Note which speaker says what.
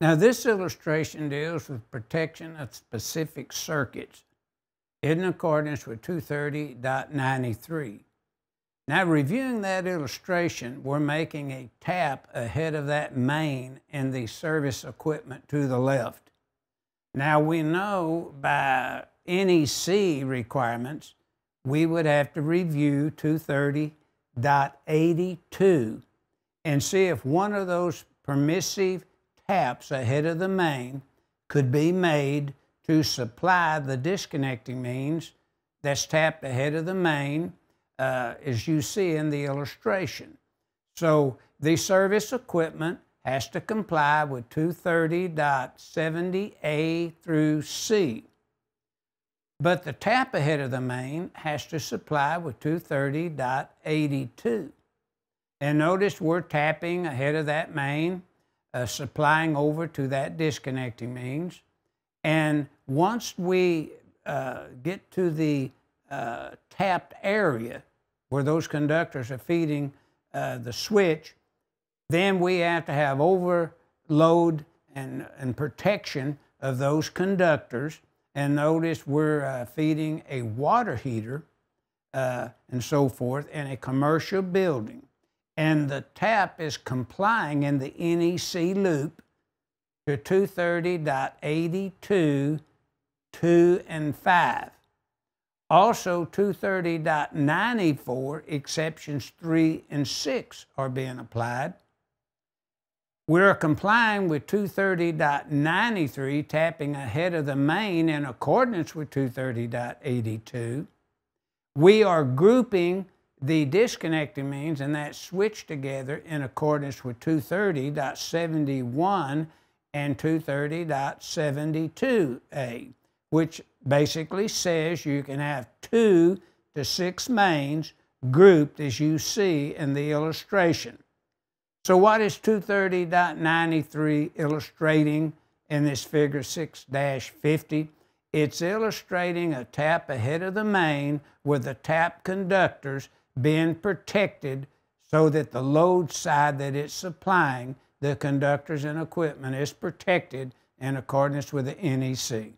Speaker 1: Now this illustration deals with protection of specific circuits in accordance with 230.93. Now reviewing that illustration, we're making a tap ahead of that main in the service equipment to the left. Now we know by NEC requirements, we would have to review 230.82 and see if one of those permissive taps ahead of the main could be made to supply the disconnecting means that's tapped ahead of the main, uh, as you see in the illustration. So the service equipment has to comply with 230.70A through C. But the tap ahead of the main has to supply with 230.82. And notice we're tapping ahead of that main uh, supplying over to that disconnecting means. And once we uh, get to the uh, tapped area where those conductors are feeding uh, the switch, then we have to have overload and, and protection of those conductors. And notice we're uh, feeding a water heater uh, and so forth in a commercial building and the tap is complying in the NEC loop to 230.82, 2 and 5. Also 230.94, exceptions 3 and 6 are being applied. We're complying with 230.93, tapping ahead of the main in accordance with 230.82. We are grouping the disconnecting means, and that switch together in accordance with 230.71 and 230.72a, which basically says you can have two to six mains grouped as you see in the illustration. So what is 230.93 illustrating in this figure 6-50? It's illustrating a tap ahead of the main with the tap conductors being protected so that the load side that it's supplying, the conductors and equipment, is protected in accordance with the NEC.